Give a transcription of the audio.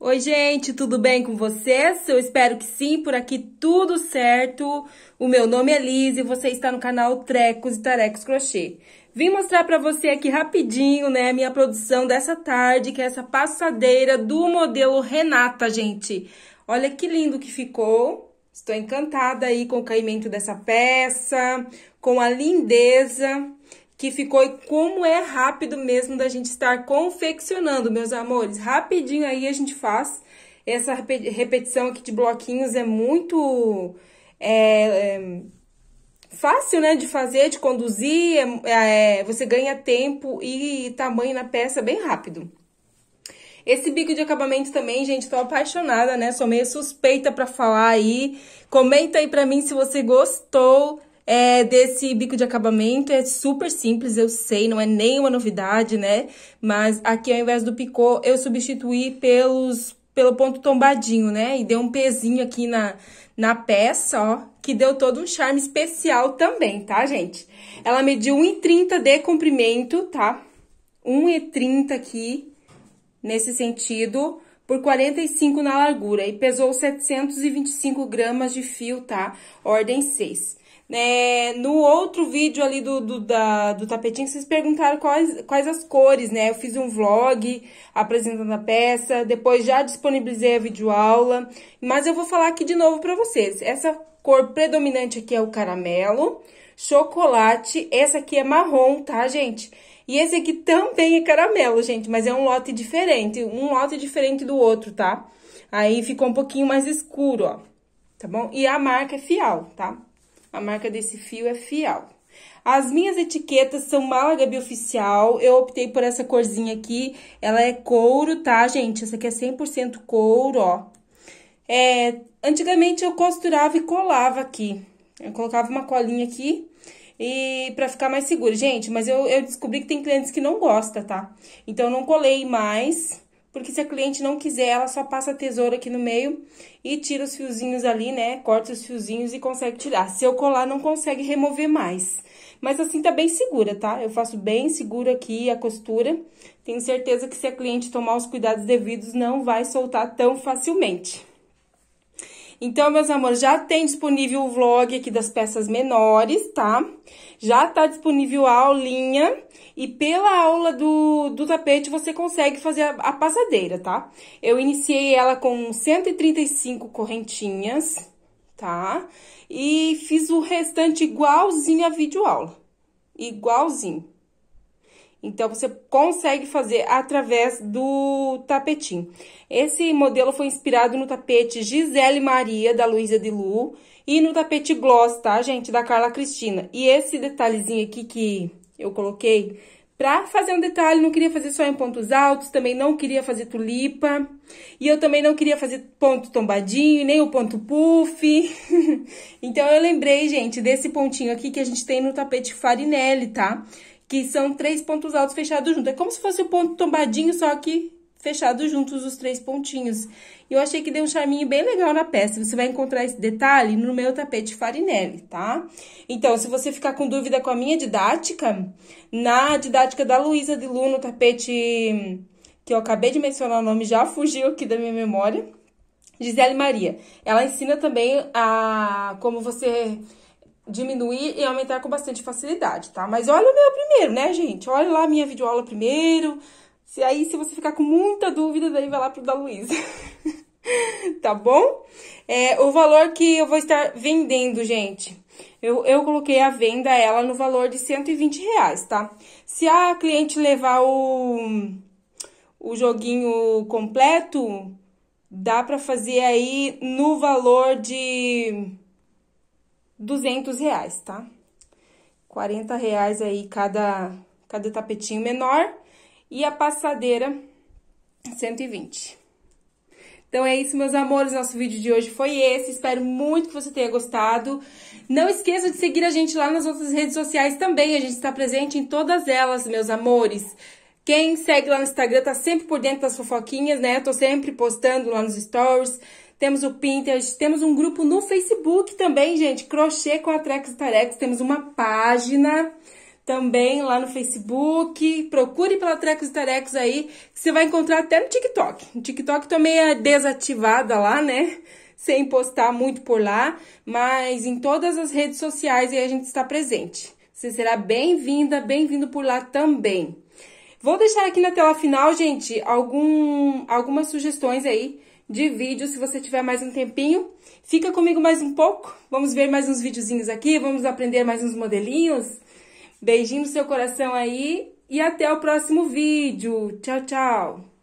Oi, gente, tudo bem com vocês? Eu espero que sim, por aqui tudo certo. O meu nome é Liz e você está no canal Trecos e Tarecos Crochê. Vim mostrar para você aqui rapidinho, né, minha produção dessa tarde, que é essa passadeira do modelo Renata, gente. Olha que lindo que ficou. Estou encantada aí com o caimento dessa peça, com a lindeza que ficou e como é rápido mesmo da gente estar confeccionando, meus amores. Rapidinho aí a gente faz. Essa repetição aqui de bloquinhos é muito é, é, fácil, né, de fazer, de conduzir. É, é, você ganha tempo e tamanho na peça bem rápido. Esse bico de acabamento também, gente, tô apaixonada, né? Sou meio suspeita para falar aí. Comenta aí pra mim se você gostou é, desse bico de acabamento. É super simples, eu sei, não é nenhuma novidade, né? Mas aqui ao invés do picô, eu substituí pelos pelo ponto tombadinho, né? E deu um pezinho aqui na, na peça, ó, que deu todo um charme especial também, tá, gente? Ela mediu 1,30 de comprimento, tá? 1,30 aqui, nesse sentido, por 45 na largura e pesou 725 gramas de fio, tá? Ordem 6. É, no outro vídeo ali do, do, da, do tapetinho, vocês perguntaram quais, quais as cores, né? Eu fiz um vlog apresentando a peça, depois já disponibilizei a videoaula, mas eu vou falar aqui de novo pra vocês. Essa cor predominante aqui é o caramelo, chocolate, essa aqui é marrom, tá, gente? E esse aqui também é caramelo, gente, mas é um lote diferente, um lote diferente do outro, tá? Aí ficou um pouquinho mais escuro, ó, tá bom? E a marca é Fial, tá? A marca desse fio é Fial. As minhas etiquetas são Málaga Bioficial, eu optei por essa corzinha aqui, ela é couro, tá, gente? Essa aqui é 100% couro, ó. É, antigamente eu costurava e colava aqui, eu colocava uma colinha aqui e para ficar mais seguro. Gente, mas eu, eu descobri que tem clientes que não gosta, tá? Então, eu não colei mais, porque se a cliente não quiser, ela só passa a tesoura aqui no meio e tira os fiozinhos ali, né? Corta os fiozinhos e consegue tirar. Se eu colar, não consegue remover mais. Mas assim tá bem segura, tá? Eu faço bem segura aqui a costura. Tenho certeza que se a cliente tomar os cuidados devidos, não vai soltar tão facilmente. Então, meus amores, já tem disponível o vlog aqui das peças menores, tá? Já tá disponível a aulinha e pela aula do, do tapete você consegue fazer a, a passadeira, tá? Eu iniciei ela com 135 correntinhas, tá? E fiz o restante igualzinho à videoaula, igualzinho. Então, você consegue fazer através do tapetinho. Esse modelo foi inspirado no tapete Gisele Maria, da Luísa de Lu, e no tapete Gloss, tá, gente, da Carla Cristina. E esse detalhezinho aqui que eu coloquei, pra fazer um detalhe, não queria fazer só em pontos altos, também não queria fazer tulipa, e eu também não queria fazer ponto tombadinho, nem o ponto puff. então, eu lembrei, gente, desse pontinho aqui que a gente tem no tapete Farinelli, tá? que são três pontos altos fechados juntos. É como se fosse o um ponto tombadinho, só que fechados juntos os três pontinhos. E eu achei que deu um charminho bem legal na peça. Você vai encontrar esse detalhe no meu tapete Farinelli, tá? Então, se você ficar com dúvida com a minha didática, na didática da Luísa de Lu, no tapete que eu acabei de mencionar o nome, já fugiu aqui da minha memória, Gisele Maria. Ela ensina também a como você diminuir e aumentar com bastante facilidade, tá? Mas olha o meu primeiro, né, gente? Olha lá a minha videoaula primeiro. Se aí, se você ficar com muita dúvida, daí vai lá pro da Luísa. tá bom? É, o valor que eu vou estar vendendo, gente. Eu, eu coloquei a venda ela no valor de 120 reais, tá? Se a cliente levar o, o joguinho completo, dá pra fazer aí no valor de 200 reais, tá? 40 reais aí cada, cada tapetinho menor e a passadeira 120. Então é isso, meus amores, nosso vídeo de hoje foi esse. Espero muito que você tenha gostado. Não esqueça de seguir a gente lá nas outras redes sociais também. A gente está presente em todas elas, meus amores. Quem segue lá no Instagram tá sempre por dentro das fofoquinhas, né? Eu tô sempre postando lá nos stories temos o Pinterest, temos um grupo no Facebook também, gente, Crochê com a Trex Tarex, temos uma página também lá no Facebook. Procure pela Trecos e aí, que você vai encontrar até no TikTok. O TikTok também é desativada lá, né? Sem postar muito por lá, mas em todas as redes sociais aí a gente está presente. Você será bem-vinda, bem-vindo por lá também. Vou deixar aqui na tela final, gente, algum, algumas sugestões aí de vídeo, se você tiver mais um tempinho. Fica comigo mais um pouco, vamos ver mais uns videozinhos aqui, vamos aprender mais uns modelinhos. Beijinho no seu coração aí e até o próximo vídeo. Tchau, tchau!